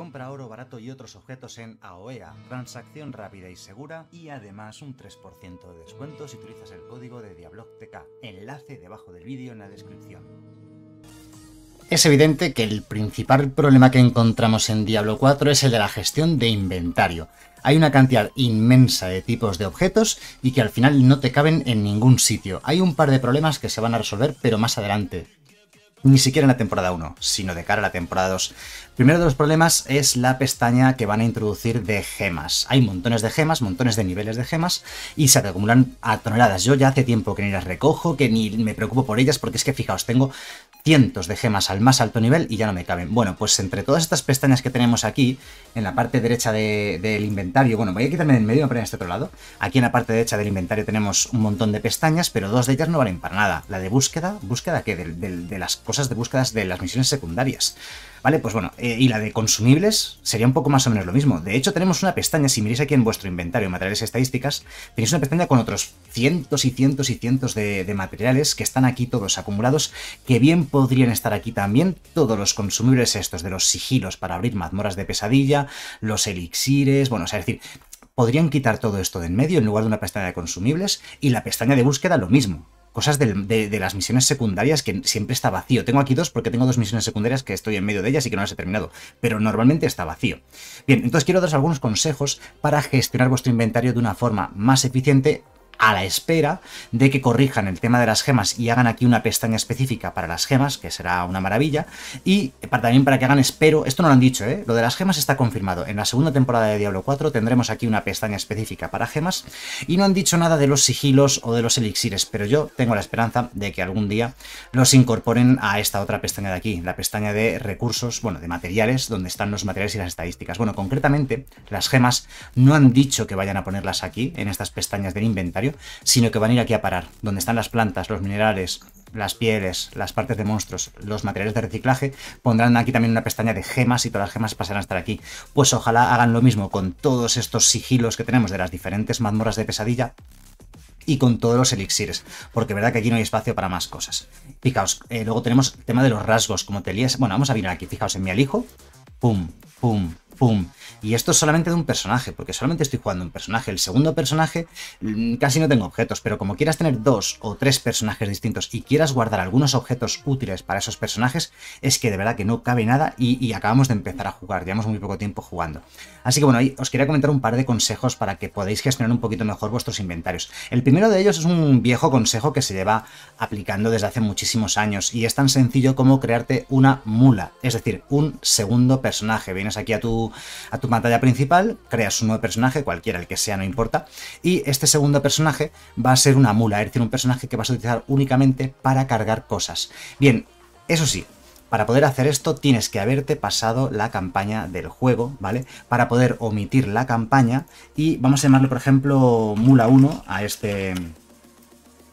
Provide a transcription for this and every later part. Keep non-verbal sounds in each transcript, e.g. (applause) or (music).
compra oro barato y otros objetos en AOEA, e transacción rápida y segura y además un 3% de descuento si utilizas el código de DiablocTK. enlace debajo del vídeo en la descripción. Es evidente que el principal problema que encontramos en Diablo 4 es el de la gestión de inventario. Hay una cantidad inmensa de tipos de objetos y que al final no te caben en ningún sitio. Hay un par de problemas que se van a resolver pero más adelante, ni siquiera en la temporada 1, sino de cara a la temporada 2. Primero de los problemas es la pestaña que van a introducir de gemas. Hay montones de gemas, montones de niveles de gemas y se acumulan a toneladas. Yo ya hace tiempo que ni las recojo, que ni me preocupo por ellas, porque es que fijaos, tengo cientos de gemas al más alto nivel y ya no me caben. Bueno, pues entre todas estas pestañas que tenemos aquí, en la parte derecha del inventario, bueno, voy a quitarme en medio y me poner en este otro lado. Aquí en la parte derecha del inventario tenemos un montón de pestañas, pero dos de ellas no valen para nada. La de búsqueda, búsqueda que de, de, las cosas de búsquedas de las misiones secundarias. ¿Vale? Pues bueno, eh, y la de consumibles sería un poco más o menos lo mismo. De hecho, tenemos una pestaña, si miráis aquí en vuestro inventario materiales estadísticas, tenéis una pestaña con otros cientos y cientos y cientos de, materiales que están aquí todos acumulados, que bien podrían estar aquí también todos los consumibles estos de los sigilos para abrir mazmorras de pesadilla, los elixires, bueno, o sea, es decir, podrían quitar todo esto de en medio en lugar de una pestaña de consumibles y la pestaña de búsqueda lo mismo cosas de, de, las misiones secundarias que siempre está vacío. Tengo aquí dos porque tengo dos misiones secundarias que estoy en medio de ellas y que no las he terminado, pero normalmente está vacío. Bien, entonces quiero daros algunos consejos para gestionar vuestro inventario de una forma más eficiente a la espera de que corrijan el tema de las gemas y hagan aquí una pestaña específica para las gemas, que será una maravilla, y para, también para que hagan, espero, esto no lo han dicho, ¿eh? lo de las gemas está confirmado, en la segunda temporada de Diablo 4 tendremos aquí una pestaña específica para gemas, y no han dicho nada de los sigilos o de los elixires, pero yo tengo la esperanza de que algún día los incorporen a esta otra pestaña de aquí, la pestaña de recursos, bueno, de materiales, donde están los materiales y las estadísticas. Bueno, concretamente, las gemas no han dicho que vayan a ponerlas aquí, en estas pestañas del inventario, sino que van a ir aquí a parar, donde están las plantas, los minerales, las pieles, las partes de monstruos, los materiales de reciclaje, pondrán aquí también una pestaña de gemas y todas las gemas pasarán a estar aquí. Pues ojalá hagan lo mismo con todos estos sigilos que tenemos de las diferentes mazmorras de pesadilla, y con todos los elixires, porque verdad que aquí no hay espacio para más cosas. Fijaos, eh, luego tenemos el tema de los rasgos, como te Bueno, vamos a mirar aquí, fijaos en mi alijo. Pum, pum, pum. Y esto es solamente de un personaje, porque solamente estoy jugando un personaje. El segundo personaje mm, casi no tengo objetos, pero como quieras tener dos o tres personajes distintos y quieras guardar algunos objetos útiles para esos personajes, es que de verdad que no cabe nada y, acabamos de empezar a jugar, llevamos muy poco tiempo jugando. Así que bueno, ahí os quería comentar un par de consejos para que podáis gestionar un poquito mejor vuestros inventarios. El primero de ellos es un viejo consejo que se lleva aplicando desde hace muchísimos años y es tan sencillo como crearte una mula, es decir, un segundo personaje. Vienes aquí a tu, tu pantalla principal, creas un nuevo personaje, cualquiera, el que sea, no importa, y este segundo personaje va a ser una mula, es decir, un personaje que vas a utilizar únicamente para cargar cosas. Bien, eso sí, para poder hacer esto tienes que haberte pasado la campaña del juego, ¿vale? Para poder omitir la campaña y vamos a llamarle, por ejemplo, mula 1 a este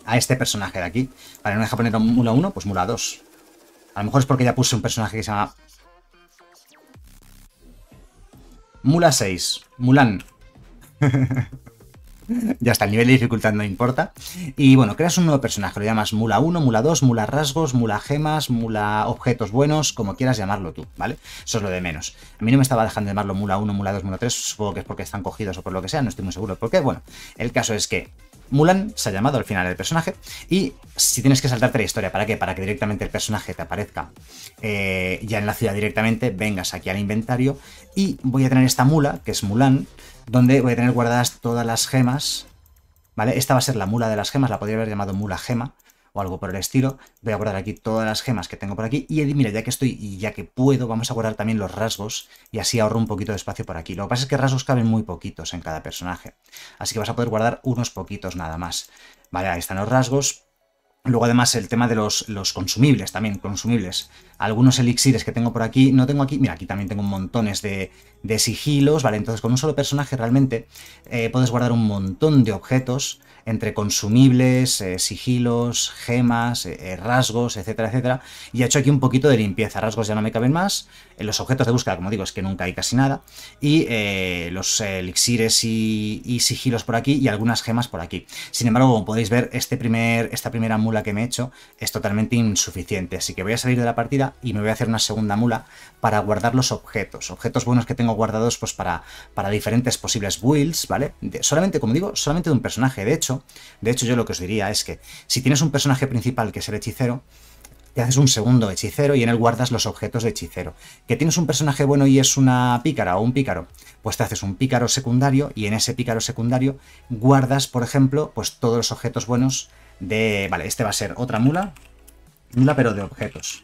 a este personaje de aquí. Para no deja poner mula 1, pues mula 2. A lo mejor es porque ya puse un personaje que se llama Mula 6. Mulan. (laughs) ya está, el nivel de dificultad no importa. Y bueno, creas un nuevo personaje, lo llamas Mula 1, Mula 2, Mula Rasgos, Mula Gemas, Mula Objetos Buenos, como quieras llamarlo tú, ¿vale? Eso es lo de menos. A mí no me estaba dejando de llamarlo Mula 1, Mula 2, Mula 3, supongo que es porque están cogidos o por lo que sea, no estoy muy seguro por qué. Bueno, el caso es que Mulan se ha llamado al final del personaje y si tienes que saltarte la historia, ¿para qué? Para que directamente el personaje te aparezca eh, ya en la ciudad directamente, vengas aquí al inventario y voy a tener esta mula, que es Mulan, donde voy a tener guardadas todas las gemas, ¿vale? Esta va a ser la mula de las gemas, la podría haber llamado mula gema, algo por el estilo. Voy a guardar aquí todas las gemas que tengo por aquí y mira, ya que estoy y ya que puedo, vamos a guardar también los rasgos y así ahorro un poquito de espacio por aquí. Lo que pasa es que rasgos caben muy poquitos en cada personaje, así que vas a poder guardar unos poquitos nada más. Vale, ahí están los rasgos, Luego además el tema de los, consumibles, también consumibles. Algunos elixires que tengo por aquí, no tengo aquí, mira, aquí también tengo montones de, de sigilos, ¿vale? Entonces con un solo personaje realmente eh, puedes guardar un montón de objetos entre consumibles, eh, sigilos, gemas, eh, rasgos, etcétera, etcétera. Y he hecho aquí un poquito de limpieza, rasgos ya no me caben más, los objetos de búsqueda, como digo, es que nunca hay casi nada. Y eh, los elixires y, sigilos por aquí y algunas gemas por aquí. Sin embargo, como podéis ver, este primer, esta primera mula que me he hecho es totalmente insuficiente. Así que voy a salir de la partida y me voy a hacer una segunda mula para guardar los objetos. Objetos buenos que tengo guardados pues para, para diferentes posibles builds, ¿vale? solamente, como digo, solamente de un personaje. De hecho, de hecho, yo lo que os diría es que si tienes un personaje principal que es el hechicero, te haces un segundo hechicero y en él guardas los objetos de hechicero. ¿Que tienes un personaje bueno y es una pícara o un pícaro? Pues te haces un pícaro secundario y en ese pícaro secundario guardas, por ejemplo, pues todos los objetos buenos de... Vale, este va a ser otra mula, mula pero de objetos.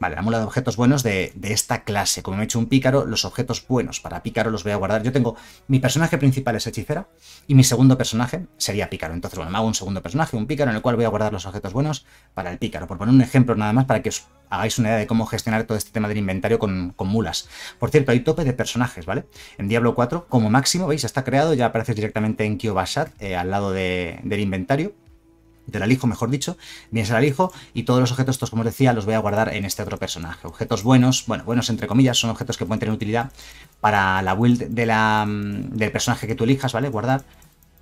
Vale, la mula de objetos buenos de, esta clase. Como me he hecho un pícaro, los objetos buenos para pícaro los voy a guardar. Yo tengo, mi personaje principal es hechicera y mi segundo personaje sería pícaro. Entonces, bueno, me hago un segundo personaje, un pícaro, en el cual voy a guardar los objetos buenos para el pícaro. Por poner un ejemplo nada más para que os hagáis una idea de cómo gestionar todo este tema del inventario con, mulas. Por cierto, hay tope de personajes, ¿vale? En Diablo 4, como máximo, veis, está creado, ya aparece directamente en Kyobashat, eh, al lado de, del inventario la alijo, mejor dicho, vienes el alijo y todos los objetos, estos como os decía, los voy a guardar en este otro personaje. Objetos buenos, bueno, buenos entre comillas, son objetos que pueden tener utilidad para la build de la, mm, del personaje que tú elijas, ¿vale? Guardar.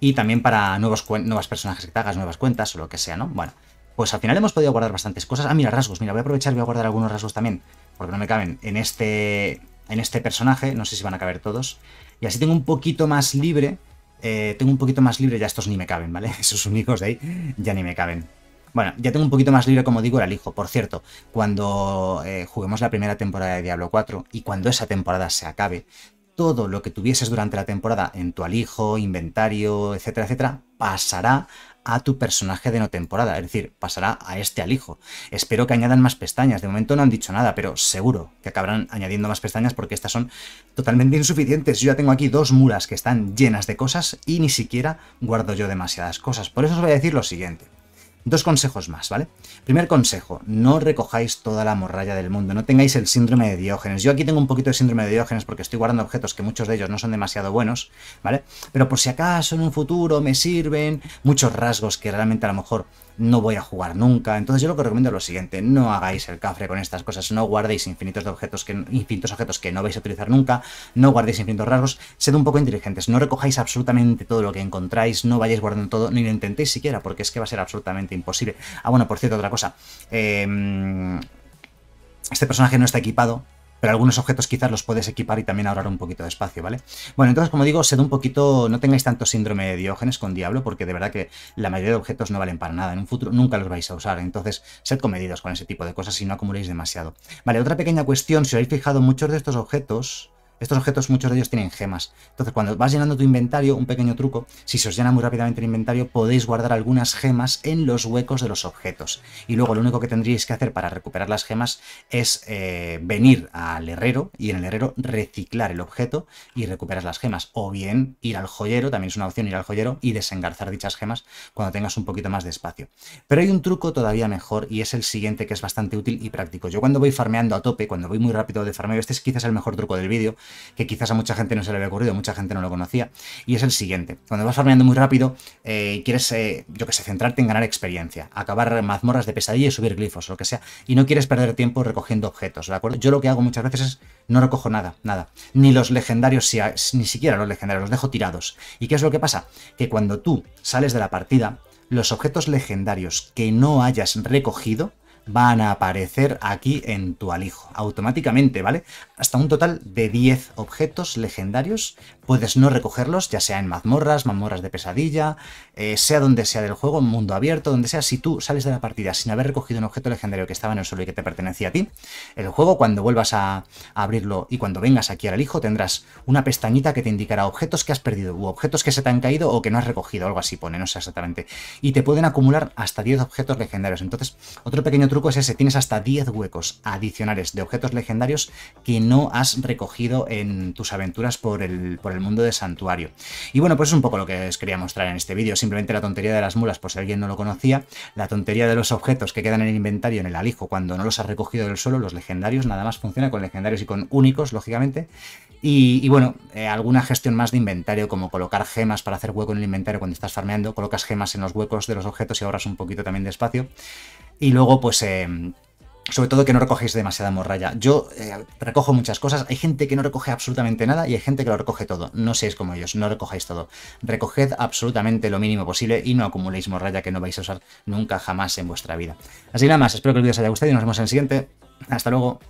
Y también para nuevos, personajes que te hagas, nuevas cuentas o lo que sea, ¿no? Bueno, pues al final hemos podido guardar bastantes cosas. Ah, mira, rasgos, mira, voy a aprovechar, voy a guardar algunos rasgos también, porque no me caben en este, en este personaje, no sé si van a caber todos. Y así tengo un poquito más libre eh, tengo un poquito más libre, ya estos ni me caben, ¿vale? (laughs) Esos únicos de ahí ya ni me caben. Bueno, ya tengo un poquito más libre, como digo, el alijo. Por cierto, cuando eh, juguemos la primera temporada de Diablo 4 y cuando esa temporada se acabe, todo lo que tuvieses durante la temporada en tu alijo, inventario, etcétera, etcétera, pasará a tu personaje de no temporada, es decir, pasará a este alijo, Espero que añadan más pestañas, de momento no han dicho nada, pero seguro que acabarán añadiendo más pestañas porque estas son totalmente insuficientes. Yo ya tengo aquí dos muras que están llenas de cosas y ni siquiera guardo yo demasiadas cosas. Por eso os voy a decir lo siguiente. Dos consejos más, ¿vale? Primer consejo, no recojáis toda la morralla del mundo, no tengáis el síndrome de Diógenes. Yo aquí tengo un poquito de síndrome de Diógenes porque estoy guardando objetos que muchos de ellos no son demasiado buenos, ¿vale? Pero por si acaso en un futuro me sirven muchos rasgos que realmente a lo mejor no voy a jugar nunca. Entonces yo lo que recomiendo es lo siguiente, no hagáis el cafre con estas cosas, no guardéis infinitos de objetos que, infinitos objetos que no vais a utilizar nunca, no guardéis infinitos rasgos, sed un poco inteligentes, no recojáis absolutamente todo lo que encontráis, no vayáis guardando todo, ni lo intentéis siquiera, porque es que va a ser absolutamente imposible. Ah, bueno, por cierto, otra cosa. Em, este personaje no está equipado, pero algunos objetos quizás los puedes equipar y también ahorrar un poquito de espacio, ¿vale? Bueno, entonces como digo, sed un poquito, no tengáis tanto síndrome de Diógenes con Diablo, porque de verdad que la mayoría de objetos no valen para nada, en un futuro nunca los vais a usar, entonces sed comedidos con ese tipo de cosas y no acumuléis demasiado. Vale, otra pequeña cuestión, si os habéis fijado, muchos de estos objetos estos objetos, muchos de ellos tienen gemas. Entonces, cuando vas llenando tu inventario, un pequeño truco, si se os llena muy rápidamente el inventario, podéis guardar algunas gemas en los huecos de los objetos. Y luego lo único que tendríais que hacer para recuperar las gemas es eh, venir al herrero y en el herrero reciclar el objeto y recuperar las gemas. O bien ir al joyero, también es una opción ir al joyero y desengarzar dichas gemas cuando tengas un poquito más de espacio. Pero hay un truco todavía mejor y es el siguiente que es bastante útil y práctico. Yo cuando voy farmeando a tope, cuando voy muy rápido de farmeo, este es quizás el mejor truco del vídeo, que quizás a mucha gente no se le había ocurrido, mucha gente no lo conocía, y es el siguiente. Cuando vas farmeando muy rápido, eh, quieres, eh, yo que sé, centrarte en ganar experiencia, acabar mazmorras de pesadilla y subir glifos, lo que sea, y no quieres perder tiempo recogiendo objetos, ¿de acuerdo? Yo lo que hago muchas veces es no recojo nada, nada, ni los legendarios, ni siquiera los legendarios, los dejo tirados. ¿Y qué es lo que pasa? Que cuando tú sales de la partida, los objetos legendarios que no hayas recogido van a aparecer aquí en tu alijo, automáticamente, ¿vale? Hasta un total de 10 objetos legendarios, puedes no recogerlos, ya sea en mazmorras, mazmorras de pesadilla, eh, sea donde sea del juego, mundo abierto, donde sea, si tú sales de la partida sin haber recogido un objeto legendario que estaba en el suelo y que te pertenecía a ti, el juego cuando vuelvas a, abrirlo y cuando vengas aquí al alijo tendrás una pestañita que te indicará objetos que has perdido u objetos que se te han caído o que no has recogido, algo así pone, no sé exactamente, y te pueden acumular hasta 10 objetos legendarios, entonces otro pequeño truco es ese, tienes hasta 10 huecos adicionales de objetos legendarios que no has recogido en tus aventuras por el, por el mundo de Santuario. Y bueno, pues es un poco lo que os quería mostrar en este vídeo, simplemente la tontería de las mulas, por si alguien no lo conocía, la tontería de los objetos que quedan en el inventario, en el alijo, cuando no los has recogido del suelo, los legendarios, nada más funciona con legendarios y con únicos, lógicamente, y, bueno, eh, alguna gestión más de inventario, como colocar gemas para hacer hueco en el inventario cuando estás farmeando, colocas gemas en los huecos de los objetos y ahorras un poquito también de espacio. Y luego, pues, eh, sobre todo que no recogéis demasiada morralla. Yo eh, recojo muchas cosas, hay gente que no recoge absolutamente nada y hay gente que lo recoge todo. No seáis como ellos, no recogéis todo. Recoged absolutamente lo mínimo posible y no acumuléis morralla que no vais a usar nunca jamás en vuestra vida. Así nada más, espero que el vídeo os haya gustado y nos vemos en el siguiente. Hasta luego.